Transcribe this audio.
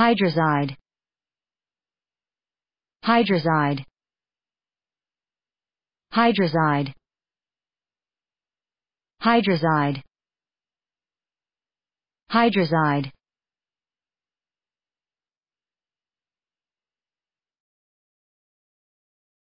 hydrazide hydrazide hydrazide hydrazide hydrazide